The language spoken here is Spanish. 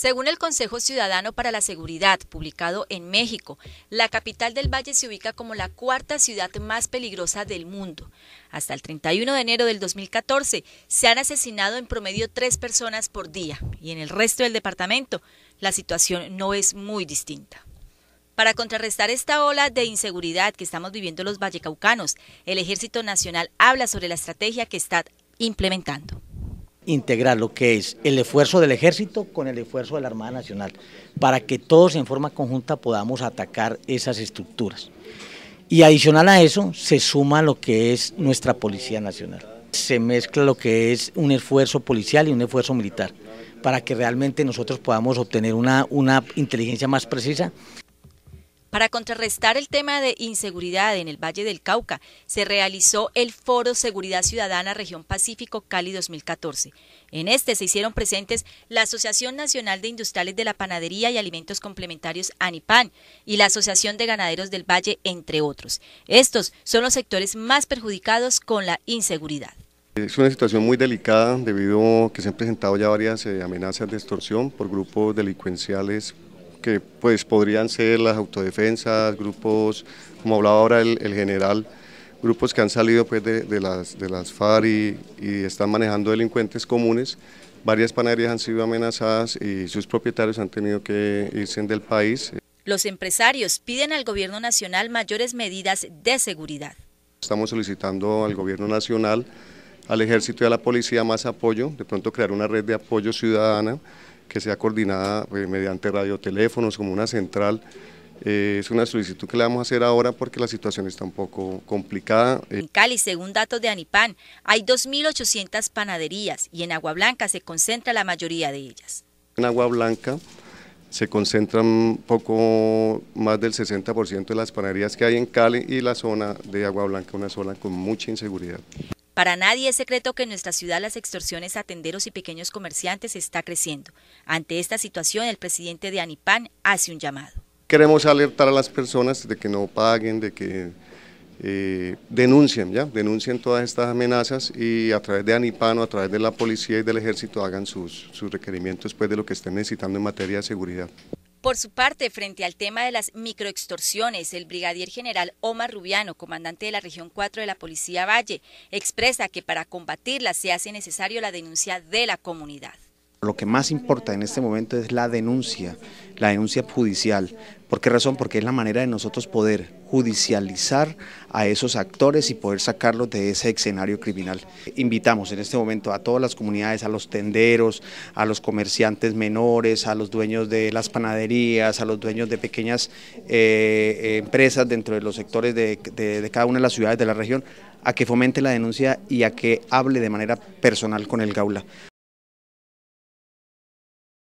Según el Consejo Ciudadano para la Seguridad, publicado en México, la capital del Valle se ubica como la cuarta ciudad más peligrosa del mundo. Hasta el 31 de enero del 2014 se han asesinado en promedio tres personas por día y en el resto del departamento la situación no es muy distinta. Para contrarrestar esta ola de inseguridad que estamos viviendo los vallecaucanos, el Ejército Nacional habla sobre la estrategia que está implementando integrar lo que es el esfuerzo del ejército con el esfuerzo de la Armada Nacional, para que todos en forma conjunta podamos atacar esas estructuras. Y adicional a eso se suma lo que es nuestra Policía Nacional. Se mezcla lo que es un esfuerzo policial y un esfuerzo militar para que realmente nosotros podamos obtener una, una inteligencia más precisa. Para contrarrestar el tema de inseguridad en el Valle del Cauca, se realizó el Foro Seguridad Ciudadana Región Pacífico Cali 2014. En este se hicieron presentes la Asociación Nacional de Industriales de la Panadería y Alimentos Complementarios ANIPAN y la Asociación de Ganaderos del Valle, entre otros. Estos son los sectores más perjudicados con la inseguridad. Es una situación muy delicada debido a que se han presentado ya varias eh, amenazas de extorsión por grupos delincuenciales que pues podrían ser las autodefensas, grupos, como hablaba ahora el, general, grupos que han salido pues de, las, de las FARC y, están manejando delincuentes comunes. Varias panaderías han sido amenazadas y sus propietarios han tenido que irse del país. Los empresarios piden al gobierno nacional mayores medidas de seguridad. Estamos solicitando al gobierno nacional, al ejército y a la policía más apoyo, de pronto crear una red de apoyo ciudadana que sea coordinada eh, mediante radioteléfonos como una central. Eh, es una solicitud que le vamos a hacer ahora porque la situación está un poco complicada. Eh, en Cali, según datos de Anipan, hay 2.800 panaderías y en Agua Blanca se concentra la mayoría de ellas. En Agua Blanca se concentran poco más del 60% de las panaderías que hay en Cali y la zona de Agua Blanca, una zona con mucha inseguridad. Para nadie es secreto que en nuestra ciudad las extorsiones a tenderos y pequeños comerciantes está creciendo. Ante esta situación, el presidente de ANIPAN hace un llamado. Queremos alertar a las personas de que no paguen, de que eh, denuncien, ¿ya? denuncien todas estas amenazas y a través de ANIPAN o a través de la policía y del ejército hagan sus, requerimientos pues, de lo que estén necesitando en materia de seguridad. Por su parte, frente al tema de las microextorsiones, el brigadier general Omar Rubiano, comandante de la región 4 de la Policía Valle, expresa que para combatirlas se hace necesario la denuncia de la comunidad. Lo que más importa en este momento es la denuncia, la denuncia judicial. ¿Por qué razón? Porque es la manera de nosotros poder judicializar a esos actores y poder sacarlos de ese escenario criminal. Invitamos en este momento a todas las comunidades, a los tenderos, a los comerciantes menores, a los dueños de las panaderías, a los dueños de pequeñas eh, eh, empresas dentro de los sectores de cada una de las ciudades de la región, a que fomente la denuncia y a que hable de manera personal con el Gaula.